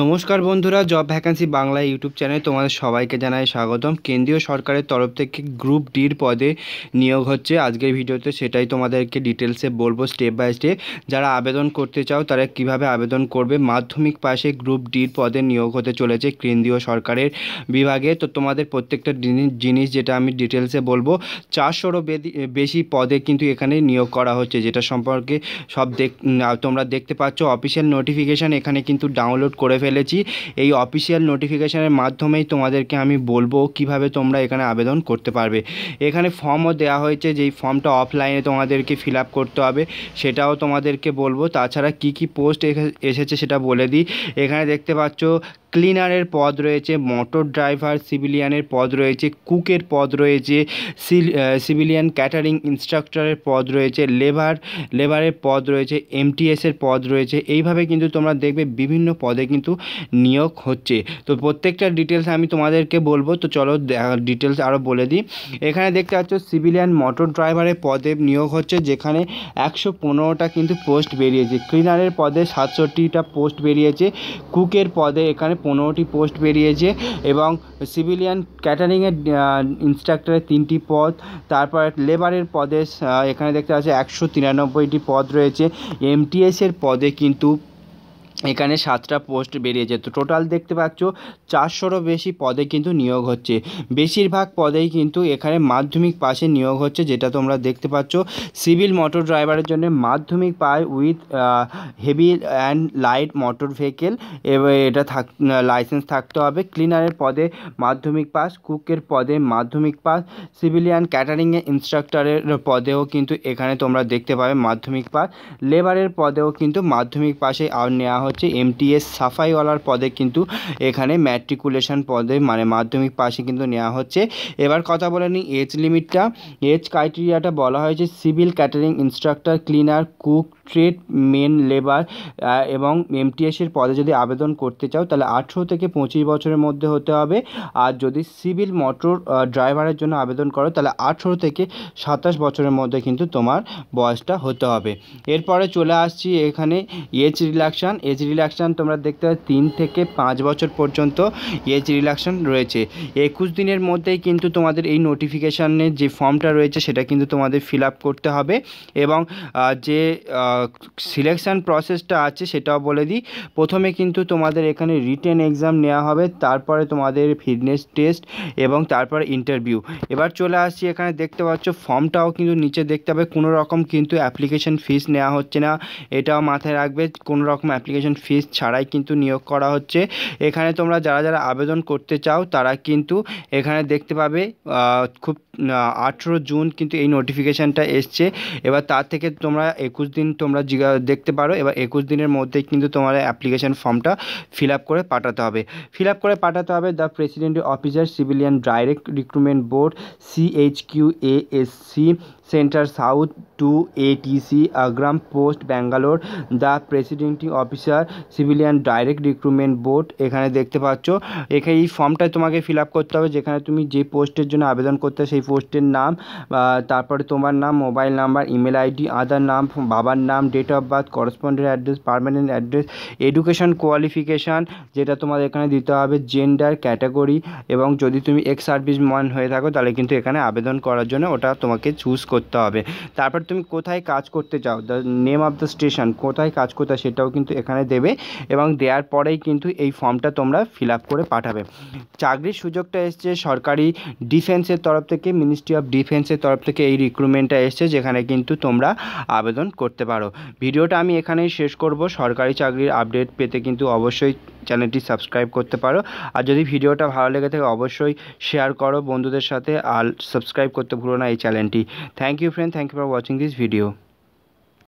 নমস্কার বন্ধুরা job vacancy Bangla YouTube চ্যানেলে তোমাদের সবাইকে জানাই স্বাগতম কেন্দ্রীয় সরকারের তরফ থেকে গ্রুপ ডির পদে নিয়োগ হচ্ছে আজকের ভিডিওতে সেটাই তোমাদেরকে ডিটেলসে বলবো স্টেপ বাই স্টেপ যারা আবেদন করতে চাও তারা কিভাবে আবেদন করবে মাধ্যমিক পাশে গ্রুপ ডির পদে নিয়োগ হতে চলেছে কেন্দ্রীয় সরকারের বিভাগে তো তোমাদের প্রত্যেকটা জিনিস যেটা আমি ডিটেলসে বলবো চারশোরও বেশি পদে কিন্তু এখানে নিয়োগ করা হচ্ছে যেটা সম্পর্কে সব দেখ তোমরা দেখতে পাচ্ছ অফিসিয়াল নোটিফিকেশান এখানে কিন্তু ডাউনলোড করে ফেলেছি এই অফিসিয়াল নোটিফিকেশানের মাধ্যমেই তোমাদেরকে আমি বলবো কিভাবে তোমরা এখানে আবেদন করতে পারবে এখানে ফর্মও দেওয়া হয়েছে যেই ফর্মটা অফলাইনে তোমাদেরকে ফিল করতে হবে সেটাও তোমাদেরকে বলবো তাছাড়া কি কি পোস্ট এসেছে সেটা বলে দিই এখানে দেখতে পাচ্ছ ক্লিনারের পদ রয়েছে মোটর ড্রাইভার সিভিলিয়ানের পদ রয়েছে কুকের পদ রয়েছে সিভিলিয়ান ক্যাটারিং ইনস্ট্রাক্টরের পদ রয়েছে লেবার লেবারের পদ রয়েছে এমটিএসের পদ রয়েছে এইভাবে কিন্তু তোমরা দেখবে বিভিন্ন পদে কিন্তু নিয়োগ হচ্ছে তো প্রত্যেকটা ডিটেলস আমি তোমাদেরকে বলবো তো চলো ডিটেলস আরও বলে দিই এখানে দেখতে পাচ্ছ সিভিলিয়ান মোটর ড্রাইভারের পদে নিয়োগ হচ্ছে যেখানে একশো পনেরোটা কিন্তু পোস্ট বেরিয়েছে ক্লিনারের পদে সাতষট্টিটা পোস্ট বেরিয়েছে কুকের পদে এখানে পনেরোটি পোস্ট বেরিয়েছে এবং সিভিলিয়ান ক্যাটারিংয়ের ইন্সট্রাক্টরের তিনটি পদ তারপর লেবারের পদে এখানে দেখতে পাচ্ছি একশো তিরানব্বইটি পদ রয়েছে এমটিএসের পদে কিন্তু এখানে সাতটা পোস্ট বেরিয়ে যেত টোটাল দেখতে পাচ্ছ চারশোরও বেশি পদে কিন্তু নিয়োগ হচ্ছে বেশিরভাগ পদেই কিন্তু এখানে মাধ্যমিক পাশে নিয়োগ হচ্ছে যেটা তোমরা দেখতে পাচ্ছ সিভিল মোটর ড্রাইভারের জন্য মাধ্যমিক পায় with heavy and light motor vehicle এবার এটা থাক লাইসেন্স থাকতে হবে ক্লিনারের পদে মাধ্যমিক পাস কুকের পদে মাধ্যমিক পাস সিভিলিয়ান ক্যাটারিংয়ের ইনস্ট্রাক্টরের পদেও কিন্তু এখানে তোমরা দেখতে পাবে মাধ্যমিক পাস লেবারের পদেও কিন্তু মাধ্যমিক পাশে আর নেওয়া হচ্ছে এমটিএস সাফাইওয়ালার পদে কিন্তু এখানে ম্যাট্রিকুলেশন পদে মানে মাধ্যমিক পাশে কিন্তু নেওয়া হচ্ছে এবার কথা বলে নিই এজ লিমিটটা এজ ক্রাইটেরিয়াটা বলা হয়েছে civil catering instructor cleaner cook tradesman labour এবং এমটিএসের পদে যদি আবেদন করতে চাও তাহলে আঠেরো থেকে পঁচিশ বছরের মধ্যে হতে হবে আর যদি সিভিল মোটর ড্রাইভারের জন্য আবেদন করো তাহলে আঠেরো থেকে সাতাশ বছরের মধ্যে কিন্তু তোমার বয়সটা হতে হবে এরপরে চলে আসছি এখানে এজ রিল্যাকশান এজ রিল্যাকশান তোমরা দেখতে পাবে তিন থেকে পাঁচ বছর পর্যন্ত এজ রিল্যাকশান রয়েছে একুশ দিনের মধ্যেই কিন্তু তোমাদের এই নোটিফিকেশানের যে ফর্মটা রয়েছে সেটা কিন্তু তোমাদের ফিল করতে হবে এবং যে সিলেকশান প্রসেসটা আছে সেটাও বলে দিই প্রথমে কিন্তু তোমাদের এখানে রিটেন এক্সাম নেওয়া হবে তারপরে তোমাদের ফিটনেস টেস্ট এবং তারপর ইন্টারভিউ এবার চলে আসছি এখানে দেখতে পাচ্ছ ফর্মটাও কিন্তু নিচে দেখতে হবে কোনো রকম কিন্তু অ্যাপ্লিকেশন ফিস নেওয়া হচ্ছে না এটাও মাথায় রাখবে কোনো রকম অ্যাপ্লিকেশন ফিস ছাড়াই কিন্তু নিয়োগ করা হচ্ছে এখানে তোমরা যারা যারা আবেদন করতে চাও তারা কিন্তু এখানে দেখতে পাবে খুব আঠেরো জুন কিন্তু এই নোটিফিকেশানটা এসছে এবার তার থেকে তোমরা একুশ দিন তো তোমরা জিগা দেখতে পারো এবার একুশ দিনের মধ্যে কিন্তু তোমার অ্যাপ্লিকেশান ফর্মটা ফিল করে পাঠাতে হবে ফিল করে পাঠাতে হবে the president officer civilian direct recruitment board S ASC centre south two ATC Agram post Bangalore the presiding officer civilian direct recruitment board এখানে দেখতে পাচ্ছ এখানে এই ফর্মটা তোমাকে ফিল করতে হবে যেখানে তুমি যে পোস্টের জন্য আবেদন করতে সেই পোস্টের নাম তারপরে তোমার নাম mobile number email ID Aadhaar নাম বাবার নাম date of birth correspondent address permanent address education qualification যেটা তোমার এখানে দিতে হবে জেন্ডার ক্যাটাগরি এবং যদি তুমি এক্স সার্ভিস ম্যান হয়ে থাকো তাহলে কিন্তু এখানে আবেদন করার জন্য ওটা তোমাকে চুজ করতে হবে তারপর তুমি কোথায় কাজ করতে চাও the name of the station কোথায় কাজ করতে সেটাও কিন্তু এখানে দেবে এবং দেওয়ার পরেই কিন্তু এই ফর্মটা তোমরা ফিল করে পাঠাবে চাকরির সুযোগটা এসছে সরকারি ডিফেন্সের তরফ থেকে মিনিস্ট্রি অফ ডিফেন্সের তরফ থেকে এই রিক্রুটমেন্টটা এসছে যেখানে কিন্তু তোমরা আবেদন করতে পারো ভিডিওটা আমি এখানেই শেষ করব সরকারি চাকরির আপডেট পেতে কিন্তু অবশ্যই চ্যানেলটি সাবস্ক্রাইব করতে পারো আর যদি ভিডিওটা ভালো লেগে থাকে অবশ্যই শেয়ার করো বন্ধুদের সাথে আর সাবস্ক্রাইব করতে ভুলো না এই চ্যানেলটি thank thank you friend thank you for watching this video